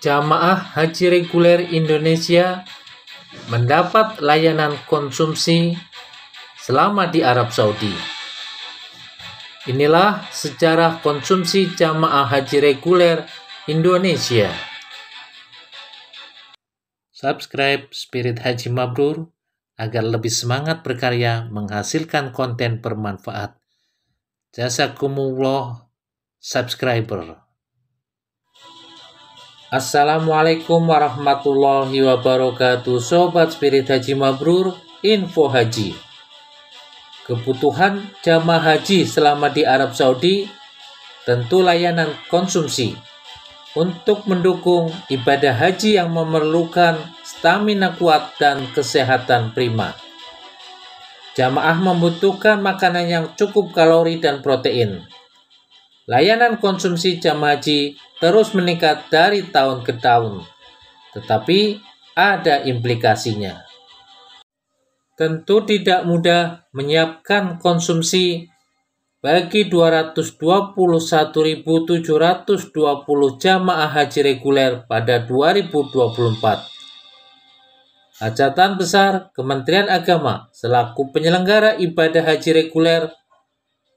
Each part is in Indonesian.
Jamaah Haji Reguler Indonesia mendapat layanan konsumsi selama di Arab Saudi. Inilah sejarah konsumsi jamaah haji reguler Indonesia. Subscribe Spirit Haji Mabrur agar lebih semangat berkarya menghasilkan konten bermanfaat. Jasa kumuloh subscriber. Assalamualaikum warahmatullahi wabarakatuh Sobat Spirit Haji Mabrur Info Haji Kebutuhan jamaah haji selama di Arab Saudi tentu layanan konsumsi untuk mendukung ibadah haji yang memerlukan stamina kuat dan kesehatan prima. Jamaah membutuhkan makanan yang cukup kalori dan protein, layanan konsumsi jamaah haji terus meningkat dari tahun ke tahun. Tetapi ada implikasinya. Tentu tidak mudah menyiapkan konsumsi bagi 221.720 jamaah haji reguler pada 2024. Hajatan Besar Kementerian Agama selaku penyelenggara ibadah haji reguler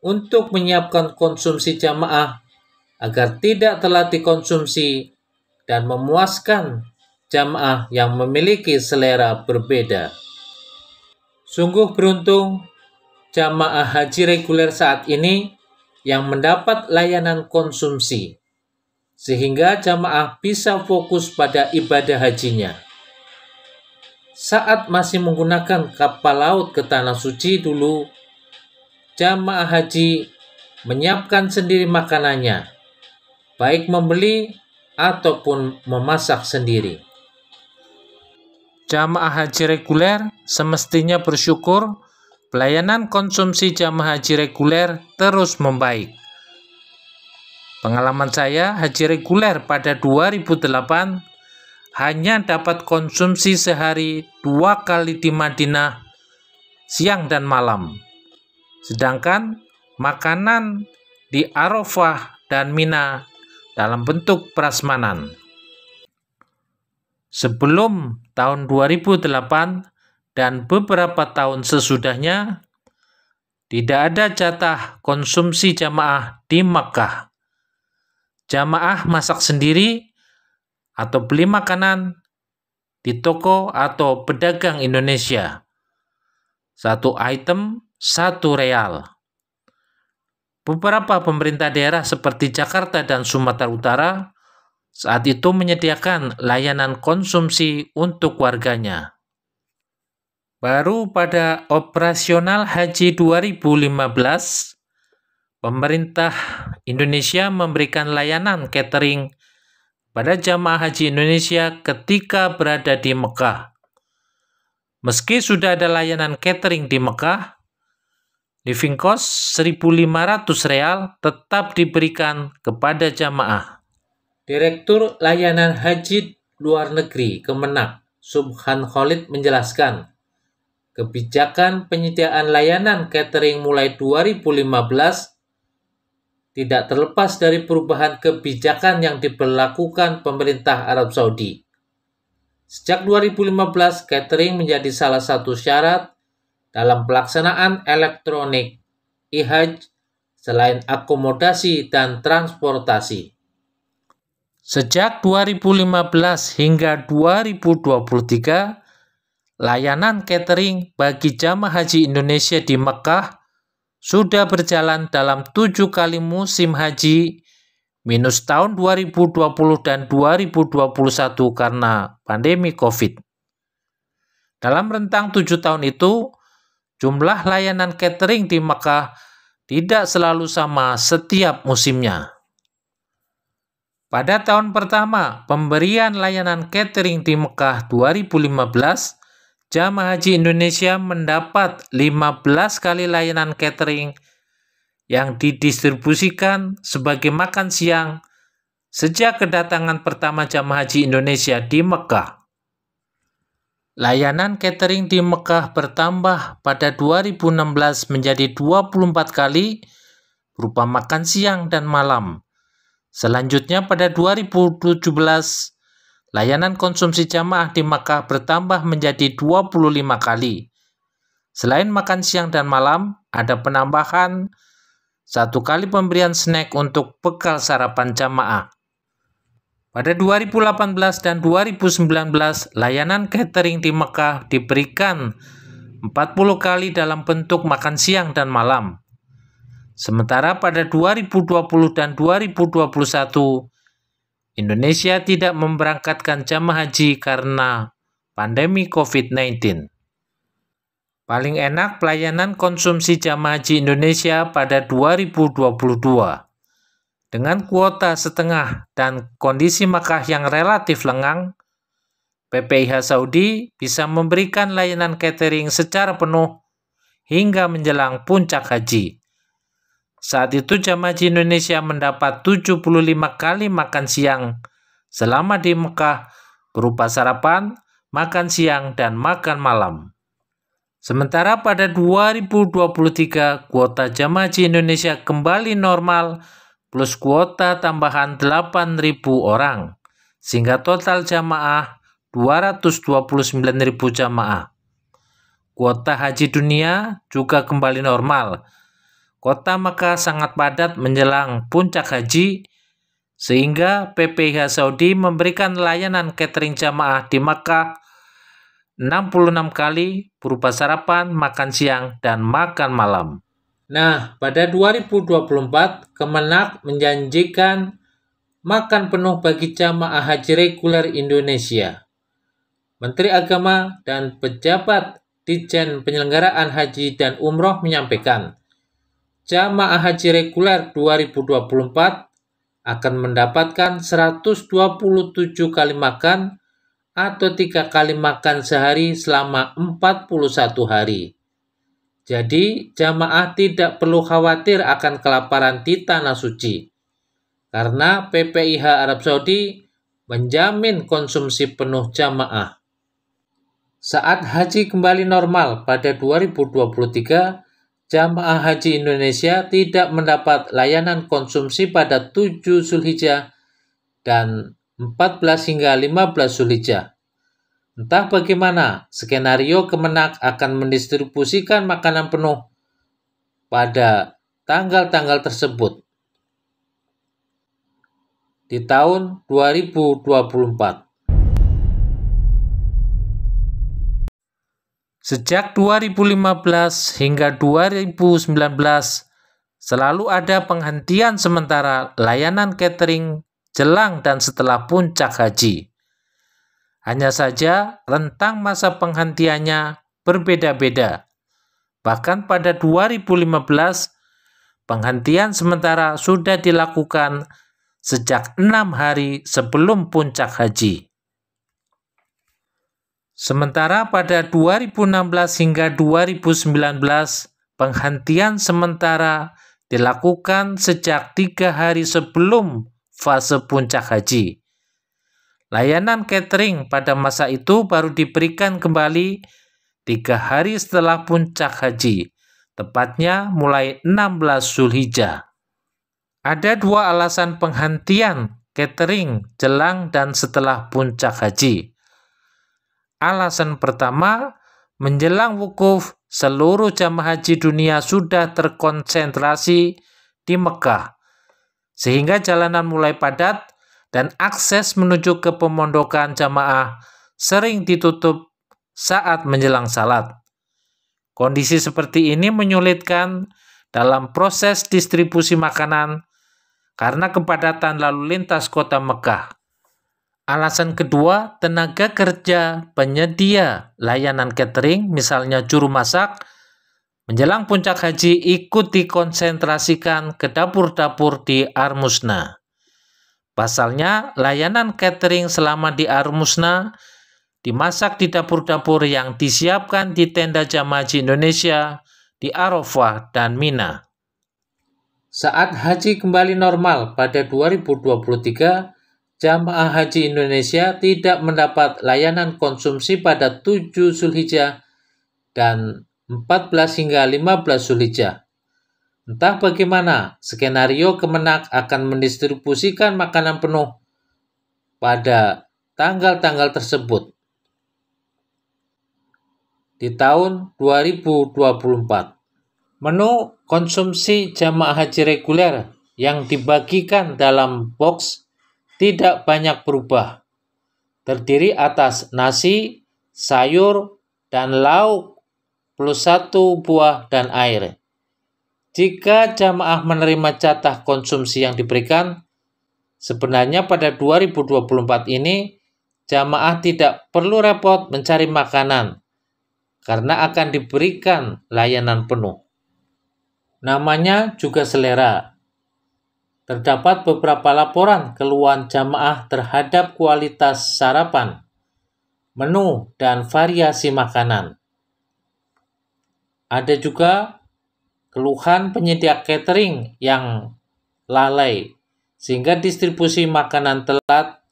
untuk menyiapkan konsumsi jamaah agar tidak telat dikonsumsi dan memuaskan jamaah yang memiliki selera berbeda. Sungguh beruntung jamaah haji reguler saat ini yang mendapat layanan konsumsi, sehingga jamaah bisa fokus pada ibadah hajinya. Saat masih menggunakan kapal laut ke Tanah Suci dulu, jamaah haji menyiapkan sendiri makanannya, baik membeli ataupun memasak sendiri. Jamaah haji reguler semestinya bersyukur pelayanan konsumsi jamaah haji reguler terus membaik. Pengalaman saya haji reguler pada 2008 hanya dapat konsumsi sehari dua kali di Madinah siang dan malam. Sedangkan makanan di Arafah dan Mina dalam bentuk prasmanan. Sebelum tahun 2008 dan beberapa tahun sesudahnya, tidak ada jatah konsumsi jamaah di Makkah. Jamaah masak sendiri atau beli makanan di toko atau pedagang Indonesia. Satu item satu real. Beberapa pemerintah daerah seperti Jakarta dan Sumatera Utara saat itu menyediakan layanan konsumsi untuk warganya. Baru pada operasional haji 2015, pemerintah Indonesia memberikan layanan catering pada jamaah haji Indonesia ketika berada di Mekah. Meski sudah ada layanan catering di Mekah, Living cost 1.500 real tetap diberikan kepada jamaah. Direktur Layanan Haji Luar Negeri Kemenak, Subhan Khalid menjelaskan, kebijakan penyediaan layanan catering mulai 2015 tidak terlepas dari perubahan kebijakan yang diberlakukan pemerintah Arab Saudi. Sejak 2015, catering menjadi salah satu syarat dalam pelaksanaan elektronik IHAJ selain akomodasi dan transportasi. Sejak 2015 hingga 2023, layanan catering bagi jamaah haji Indonesia di Mekah sudah berjalan dalam tujuh kali musim haji minus tahun 2020 dan 2021 karena pandemi COVID. Dalam rentang tujuh tahun itu, Jumlah layanan catering di Mekah tidak selalu sama setiap musimnya. Pada tahun pertama, pemberian layanan catering di Mekah 2015, jamaah haji Indonesia mendapat 15 kali layanan catering yang didistribusikan sebagai makan siang sejak kedatangan pertama jamaah haji Indonesia di Mekah. Layanan catering di Mekah bertambah pada 2016 menjadi 24 kali berupa makan siang dan malam. Selanjutnya pada 2017, layanan konsumsi jamaah di Mekah bertambah menjadi 25 kali. Selain makan siang dan malam, ada penambahan satu kali pemberian snack untuk bekal sarapan jamaah. Pada 2018 dan 2019, layanan catering di Mekah diberikan 40 kali dalam bentuk makan siang dan malam. Sementara pada 2020 dan 2021, Indonesia tidak memberangkatkan jamaah haji karena pandemi COVID-19. Paling enak pelayanan konsumsi jamaah haji Indonesia pada 2022. Dengan kuota setengah dan kondisi Makkah yang relatif lengang, PPIH Saudi bisa memberikan layanan catering secara penuh hingga menjelang puncak haji. Saat itu jamaah haji Indonesia mendapat 75 kali makan siang selama di Mekah berupa sarapan, makan siang, dan makan malam. Sementara pada 2023 kuota jamaah haji Indonesia kembali normal plus kuota tambahan 8.000 orang, sehingga total jamaah 229.000 jamaah. Kuota haji dunia juga kembali normal. Kota Mekah sangat padat menjelang puncak haji, sehingga PPH Saudi memberikan layanan catering jamaah di Mekah 66 kali berupa sarapan, makan siang, dan makan malam. Nah, pada 2024, Kemenak menjanjikan makan penuh bagi jamaah haji reguler Indonesia. Menteri Agama dan pejabat Dijen Penyelenggaraan Haji dan Umroh menyampaikan, jamaah haji reguler 2024 akan mendapatkan 127 kali makan atau tiga kali makan sehari selama 41 hari. Jadi, jamaah tidak perlu khawatir akan kelaparan di tanah suci, karena PPIH Arab Saudi menjamin konsumsi penuh jamaah. Saat haji kembali normal pada 2023, jamaah haji Indonesia tidak mendapat layanan konsumsi pada 7 Zulhijjah dan 14 hingga 15 Zulhijjah. Entah bagaimana, skenario kemenak akan mendistribusikan makanan penuh pada tanggal-tanggal tersebut. Di tahun 2024. Sejak 2015 hingga 2019, selalu ada penghentian sementara layanan catering jelang dan setelah puncak haji. Hanya saja rentang masa penghentiannya berbeda-beda. Bahkan pada 2015, penghentian sementara sudah dilakukan sejak enam hari sebelum puncak haji. Sementara pada 2016 hingga 2019, penghentian sementara dilakukan sejak tiga hari sebelum fase puncak haji. Layanan catering pada masa itu baru diberikan kembali tiga hari setelah puncak haji, tepatnya mulai 16 Zulhijjah. Ada dua alasan penghentian catering jelang dan setelah puncak haji. Alasan pertama, menjelang wukuf, seluruh jamaah haji dunia sudah terkonsentrasi di Mekah, sehingga jalanan mulai padat dan akses menuju ke pemondokan jamaah sering ditutup saat menjelang salat. Kondisi seperti ini menyulitkan dalam proses distribusi makanan karena kepadatan lalu lintas kota Mekah. Alasan kedua, tenaga kerja penyedia layanan catering, misalnya juru masak, menjelang puncak haji ikut dikonsentrasikan ke dapur-dapur di Armusna. Pasalnya, layanan catering selama di Armusna dimasak di dapur-dapur yang disiapkan di tenda jamaah Indonesia di Arafah dan Mina. Saat haji kembali normal pada 2023, jamaah haji Indonesia tidak mendapat layanan konsumsi pada 7 Zulhijjah dan 14 hingga 15 Zulhijjah. Entah bagaimana, skenario kemenak akan mendistribusikan makanan penuh pada tanggal-tanggal tersebut. Di tahun 2024, menu konsumsi jamaah haji reguler yang dibagikan dalam box tidak banyak berubah. Terdiri atas nasi, sayur, dan lauk plus satu buah dan air. Jika jamaah menerima jatah konsumsi yang diberikan, sebenarnya pada 2024 ini jamaah tidak perlu repot mencari makanan karena akan diberikan layanan penuh. Namanya juga selera. Terdapat beberapa laporan keluhan jamaah terhadap kualitas sarapan, menu, dan variasi makanan. Ada juga keluhan penyedia catering yang lalai, sehingga distribusi makanan telat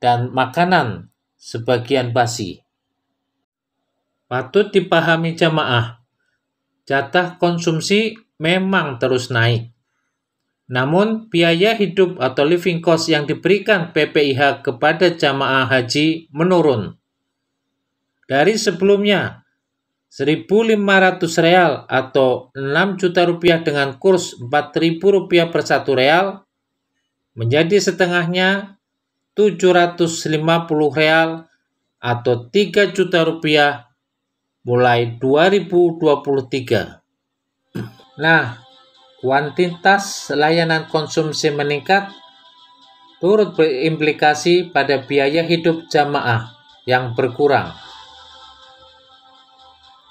dan makanan sebagian basi. Patut dipahami jamaah, jatah konsumsi memang terus naik. Namun, biaya hidup atau living cost yang diberikan PPIH kepada jamaah haji menurun. Dari sebelumnya, 1.500 real atau 6 juta rupiah dengan kurs 4.000 rupiah per satu real menjadi setengahnya 750 real atau 3 juta rupiah mulai 2023. Nah, kuantitas layanan konsumsi meningkat turut berimplikasi pada biaya hidup jamaah yang berkurang.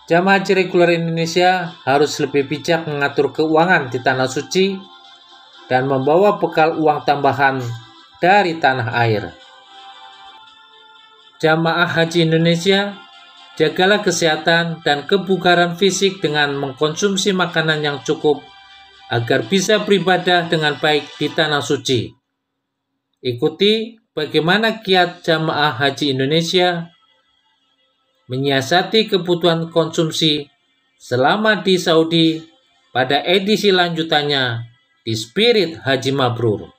Jamaah haji reguler Indonesia harus lebih bijak mengatur keuangan di tanah suci dan membawa bekal uang tambahan dari tanah air. Jamaah haji Indonesia, jagalah kesehatan dan kebugaran fisik dengan mengkonsumsi makanan yang cukup agar bisa beribadah dengan baik di tanah suci. Ikuti bagaimana kiat jamaah haji Indonesia menyiasati kebutuhan konsumsi selama di Saudi pada edisi lanjutannya di Spirit Haji Mabrur.